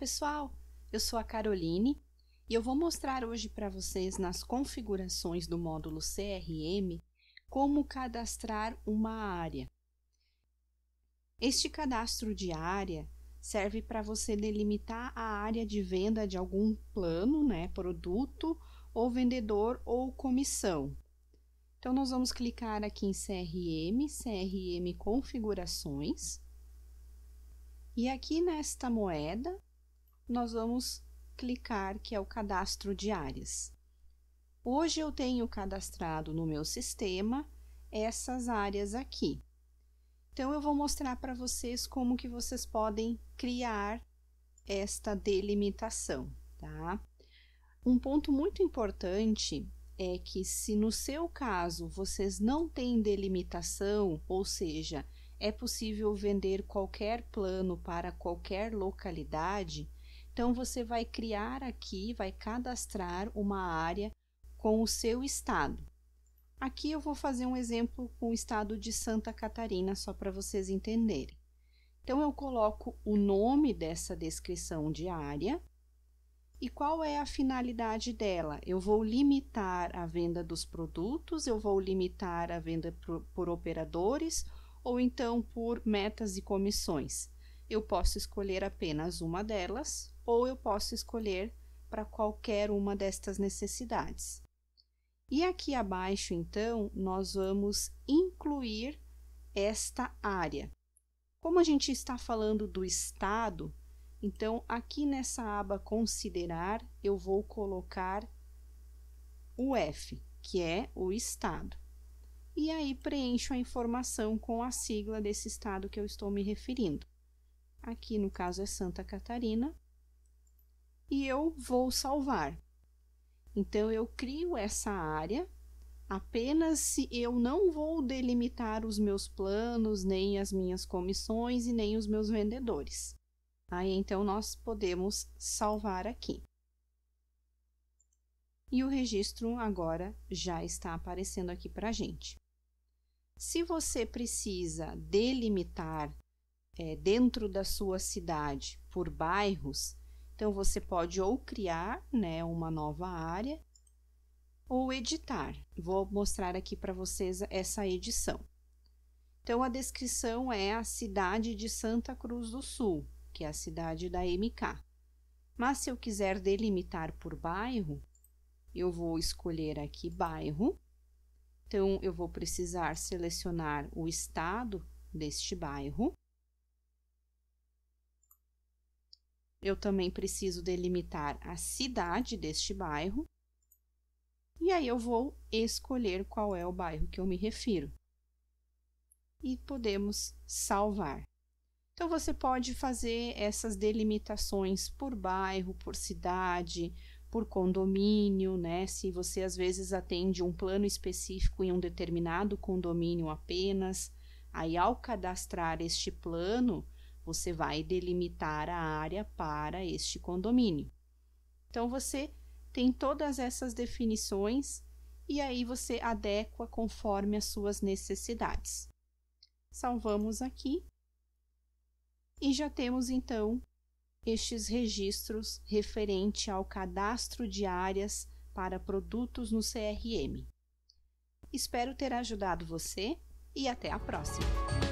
pessoal, eu sou a Caroline e eu vou mostrar hoje para vocês nas configurações do módulo CRM como cadastrar uma área. Este cadastro de área serve para você delimitar a área de venda de algum plano, né, produto ou vendedor ou comissão. Então nós vamos clicar aqui em CRM, CRM configurações. E aqui nesta moeda, nós vamos clicar que é o cadastro de áreas. Hoje eu tenho cadastrado no meu sistema essas áreas aqui. Então eu vou mostrar para vocês como que vocês podem criar esta delimitação, tá? Um ponto muito importante é que se no seu caso vocês não têm delimitação, ou seja, é possível vender qualquer plano para qualquer localidade, então você vai criar aqui, vai cadastrar uma área com o seu estado. Aqui eu vou fazer um exemplo com o estado de Santa Catarina, só para vocês entenderem. Então, eu coloco o nome dessa descrição de área e qual é a finalidade dela. Eu vou limitar a venda dos produtos, eu vou limitar a venda por, por operadores ou então por metas e comissões eu posso escolher apenas uma delas ou eu posso escolher para qualquer uma destas necessidades. E aqui abaixo, então, nós vamos incluir esta área. Como a gente está falando do estado, então aqui nessa aba considerar, eu vou colocar o F, que é o estado. E aí preencho a informação com a sigla desse estado que eu estou me referindo aqui no caso é Santa Catarina, e eu vou salvar. Então eu crio essa área apenas se eu não vou delimitar os meus planos, nem as minhas comissões e nem os meus vendedores. Aí então nós podemos salvar aqui. E o registro agora já está aparecendo aqui para a gente. Se você precisa delimitar é, dentro da sua cidade por bairros, então você pode ou criar né, uma nova área ou editar. Vou mostrar aqui para vocês essa edição. Então a descrição é a cidade de Santa Cruz do Sul, que é a cidade da MK. Mas se eu quiser delimitar por bairro, eu vou escolher aqui bairro. Então eu vou precisar selecionar o estado deste bairro Eu também preciso delimitar a cidade deste bairro. E aí eu vou escolher qual é o bairro que eu me refiro. E podemos salvar. Então você pode fazer essas delimitações por bairro, por cidade, por condomínio, né? Se você às vezes atende um plano específico em um determinado condomínio apenas, aí ao cadastrar este plano, você vai delimitar a área para este condomínio. Então, você tem todas essas definições e aí você adequa conforme as suas necessidades. Salvamos aqui e já temos então estes registros referente ao cadastro de áreas para produtos no CRM. Espero ter ajudado você e até a próxima!